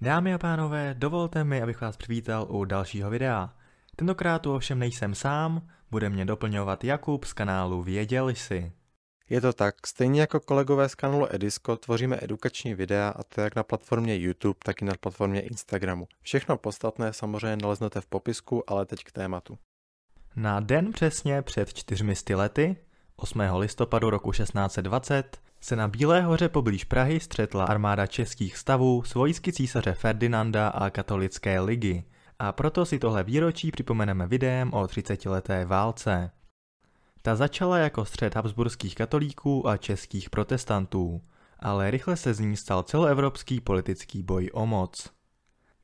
Dámy a pánové, dovolte mi, abych vás přivítal u dalšího videa. Tentokrát tu ovšem nejsem sám, bude mě doplňovat Jakub z kanálu Věděl jsi. Je to tak, stejně jako kolegové z kanálu Edisko tvoříme edukační videa a to jak na platformě YouTube, tak i na platformě Instagramu. Všechno podstatné samozřejmě naleznete v popisku, ale teď k tématu. Na den přesně před čtyřmi lety, 8. listopadu roku 1620, se na Bílé hoře poblíž Prahy střetla armáda českých stavů s vojsky císaře Ferdinanda a katolické ligy. A proto si tohle výročí připomeneme videem o 30-leté válce. Ta začala jako střed habsburských katolíků a českých protestantů, ale rychle se z ní stal celoevropský politický boj o moc.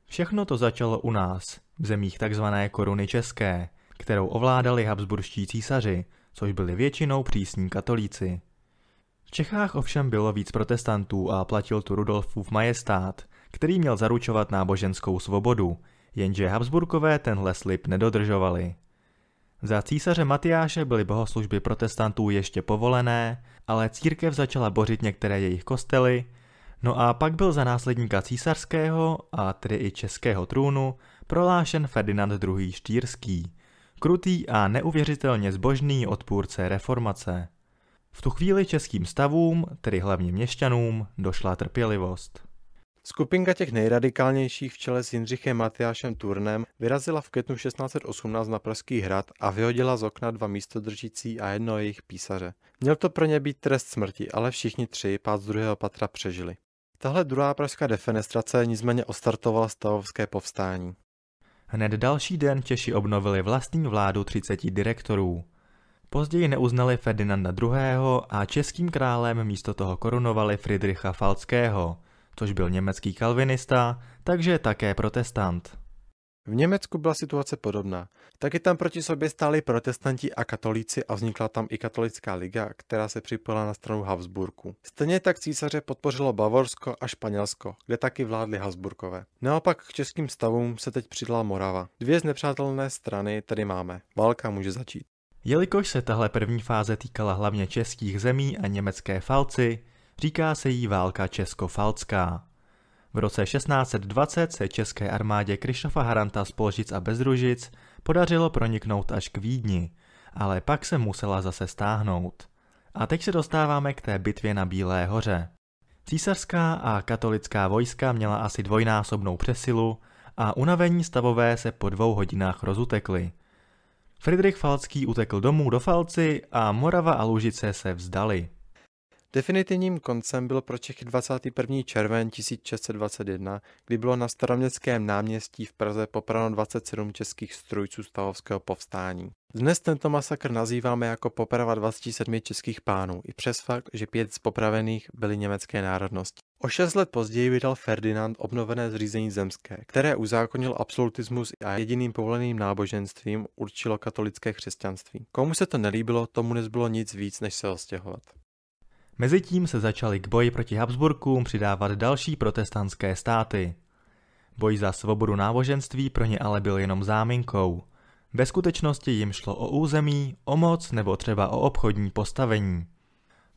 Všechno to začalo u nás, v zemích tzv. koruny české, kterou ovládali habsburští císaři, což byli většinou přísní katolíci. Čechách ovšem bylo víc protestantů a platil tu Rudolfův majestát, který měl zaručovat náboženskou svobodu, jenže Habsburkové tenhle slib nedodržovali. Za císaře Matyáše byly bohoslužby protestantů ještě povolené, ale církev začala bořit některé jejich kostely, no a pak byl za následníka císařského a tedy i českého trůnu prolášen Ferdinand II. Štýrský, krutý a neuvěřitelně zbožný odpůrce reformace. V tu chvíli českým stavům, tedy hlavně měšťanům, došla trpělivost. Skupinka těch nejradikálnějších v čele s Jindřichem Matyášem Turnem vyrazila v květnu 1618 na Pražský hrad a vyhodila z okna dva místodržící a jedno jejich písaře. Měl to pro ně být trest smrti, ale všichni tři pád z druhého patra přežili. Tahle druhá pražská defenestrace nicméně ostartovala stavovské povstání. Hned další den Češi obnovili vlastní vládu 30 direktorů. Později neuznali Ferdinanda II. a českým králem místo toho korunovali Friedricha Falckého, což byl německý kalvinista, takže také protestant. V Německu byla situace podobná. Taky tam proti sobě stáli protestanti a katolíci a vznikla tam i katolická liga, která se připojila na stranu Habsburku. Stejně tak císaře podpořilo Bavorsko a Španělsko, kde taky vládli Habsburkové. Naopak k českým stavům se teď přidala Morava. Dvě z nepřátelné strany tady máme. Válka může začít. Jelikož se tahle první fáze týkala hlavně českých zemí a německé Falci, říká se jí válka Česko-Falcká. V roce 1620 se české armádě Krištofa Haranta z Polžic a Bezružic podařilo proniknout až k Vídni, ale pak se musela zase stáhnout. A teď se dostáváme k té bitvě na Bílé hoře. Císařská a katolická vojska měla asi dvojnásobnou přesilu a unavení stavové se po dvou hodinách rozutekly. Friedrich Falcký utekl domů do Falci a Morava a Lužice se vzdali. Definitivním koncem byl pro Čechy 21. červen 1621, kdy bylo na Staroměstském náměstí v Praze popraveno 27 českých strojců stavovského povstání. Dnes tento masakr nazýváme jako poprava 27 českých pánů, i přes fakt, že pět z popravených byly německé národnosti. O šest let později vydal Ferdinand obnovené zřízení zemské, které uzákonil absolutismus a jediným povoleným náboženstvím určilo katolické křesťanství. Komu se to nelíbilo, tomu nezbylo nic víc, než se ostěhovat. Mezitím se začaly k boji proti Habsburkům přidávat další protestantské státy. Boj za svobodu náboženství pro ně ale byl jenom záminkou. Ve skutečnosti jim šlo o území, o moc nebo třeba o obchodní postavení.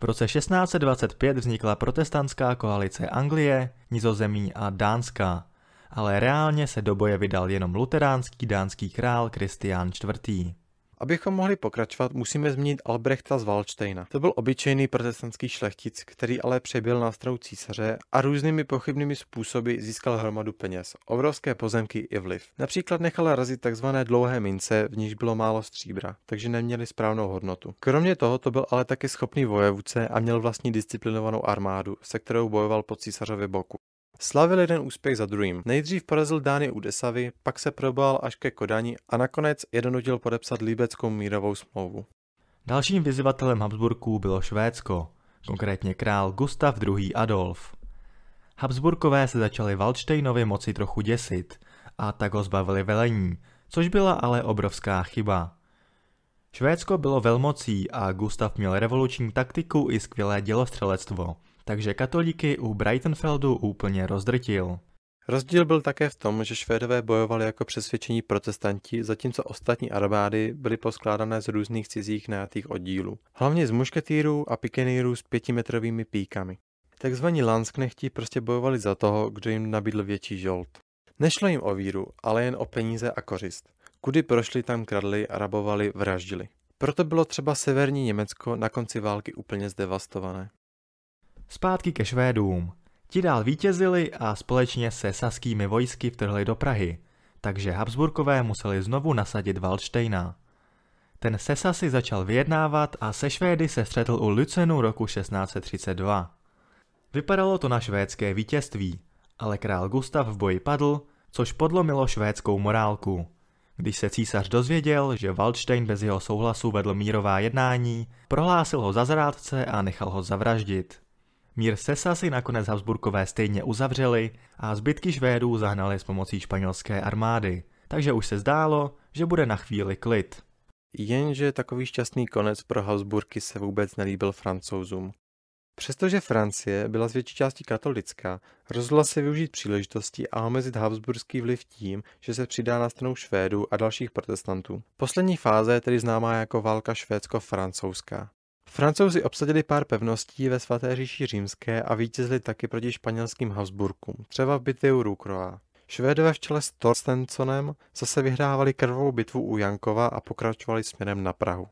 V roce 1625 vznikla protestantská koalice Anglie, Nizozemí a Dánska, ale reálně se do boje vydal jenom luteránský dánský král Kristián IV. Abychom mohli pokračovat, musíme zmínit Albrechta z Valštejna. To byl obyčejný protestantský šlechtic, který ale přebyl na stranu císaře a různými pochybnými způsoby získal hromadu peněz, obrovské pozemky i vliv. Například nechal razit tzv. dlouhé mince, v níž bylo málo stříbra, takže neměli správnou hodnotu. Kromě toho to byl ale taky schopný vojevůdce a měl vlastní disciplinovanou armádu, se kterou bojoval po císařově boku. Slavil jeden úspěch za druhým. Nejdřív porazil Dány u Desavy, pak se probal až ke Kodani a nakonec je donutil podepsat líbeckou mírovou smlouvu. Dalším vyzývatelem Habsburků bylo Švédsko, konkrétně král Gustav II. Adolf. Habsburkové se začali Waldsteinovi moci trochu děsit a tak ho zbavili velení, což byla ale obrovská chyba. Švédsko bylo velmocí a Gustav měl revoluční taktiku i skvělé dělostřelectvo – takže katolíky u Breitenfeldu úplně rozdrtil. Rozdíl byl také v tom, že Švédové bojovali jako přesvědčení protestanti, zatímco ostatní armády byly poskládané z různých cizích najatých oddílů, hlavně z mušketýrů a pikenýrů s pětimetrovými píkami. Takzvaní lansknechti prostě bojovali za toho, kdo jim nabídl větší žolt. Nešlo jim o víru, ale jen o peníze a kořist. Kudy prošli, tam kradli, rabovali, vraždili. Proto bylo třeba severní Německo na konci války úplně zdevastované. Zpátky ke Švédům. Ti dál vítězili a společně se saskými vojsky vtrhli do Prahy, takže Habsburkové museli znovu nasadit Waldsteina. Ten se Sasy začal vyjednávat a se Švédy se střetl u Lucenu roku 1632. Vypadalo to na švédské vítězství, ale král Gustav v boji padl, což podlomilo švédskou morálku. Když se císař dozvěděl, že Waldstein bez jeho souhlasu vedl mírová jednání, prohlásil ho za zrádce a nechal ho zavraždit. Mír se si nakonec Habsburkové stejně uzavřeli a zbytky Švédů zahnali s pomocí španělské armády, takže už se zdálo, že bude na chvíli klid. Jenže takový šťastný konec pro Habsburky se vůbec nelíbil francouzům. Přestože Francie byla z větší části katolická, rozhodla se využít příležitosti a omezit habsburský vliv tím, že se přidá na stranu Švédů a dalších protestantů. Poslední fáze je tedy známá jako válka švédsko-francouzská. Francouzi obsadili pár pevností ve svaté říši římské a vítězili taky proti španělským Habsburkům, třeba v bitvě u Rukroa. Švédové v čele s Torstensonem zase vyhrávali krvou bitvu u Jankova a pokračovali směrem na Prahu.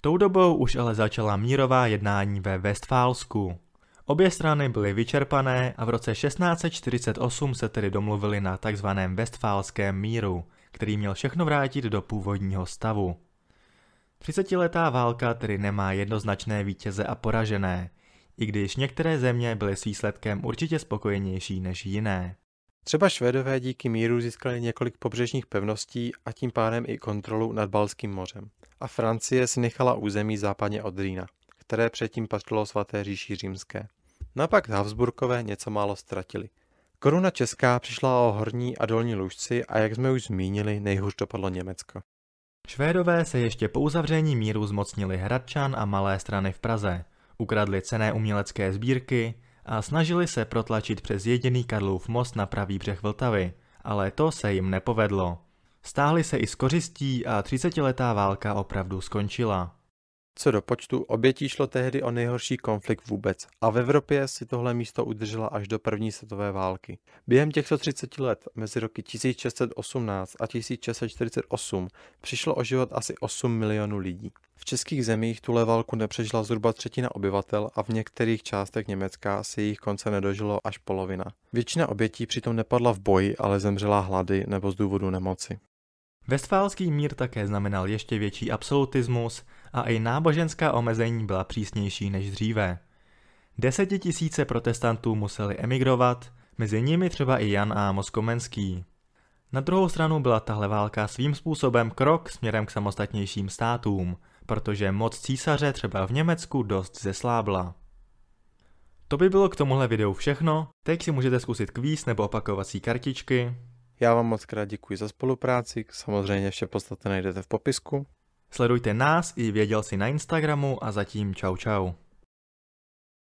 Tou dobou už ale začala mírová jednání ve Westfálsku. Obě strany byly vyčerpané a v roce 1648 se tedy domluvili na tzv. Westfálském míru, který měl všechno vrátit do původního stavu. Třicetiletá válka tedy nemá jednoznačné vítěze a poražené, i když některé země byly s výsledkem určitě spokojenější než jiné. Třeba Švédové díky míru získali několik pobřežních pevností a tím pádem i kontrolu nad Balským mořem. A Francie si nechala území západně od Rýna, které předtím patřilo svaté říši římské. Napak Habsburkové něco málo ztratili. Koruna česká přišla o horní a dolní lužci a jak jsme už zmínili, nejhůř dopadlo Německo. Švédové se ještě po uzavření míru zmocnili Hradčan a malé strany v Praze, ukradli cené umělecké sbírky a snažili se protlačit přes jediný Karlův most na pravý břeh Vltavy, ale to se jim nepovedlo. Stáhli se i z kořistí a třicetiletá válka opravdu skončila. Co do počtu obětí šlo tehdy o nejhorší konflikt vůbec a v Evropě si tohle místo udržela až do první světové války. Během těchto 30 let mezi roky 1618 a 1648 přišlo o život asi 8 milionů lidí. V českých zemích tuhle válku nepřežila zhruba třetina obyvatel a v některých částech Německa si jich konce nedožilo až polovina. Většina obětí přitom nepadla v boji, ale zemřela hlady nebo z důvodu nemoci. Vestfálský mír také znamenal ještě větší absolutismus, a i náboženská omezení byla přísnější než dříve. Desetitisíce protestantů museli emigrovat, mezi nimi třeba i Jan Amos Komenský. Na druhou stranu byla tahle válka svým způsobem krok směrem k samostatnějším státům, protože moc císaře třeba v Německu dost zeslábla. To by bylo k tomuhle videu všechno, teď si můžete zkusit kvíz nebo opakovací kartičky. Já vám moc krát děkuji za spolupráci, samozřejmě vše podstatné najdete v popisku. Sledujte nás i věděl si na Instagramu a zatím čau čau.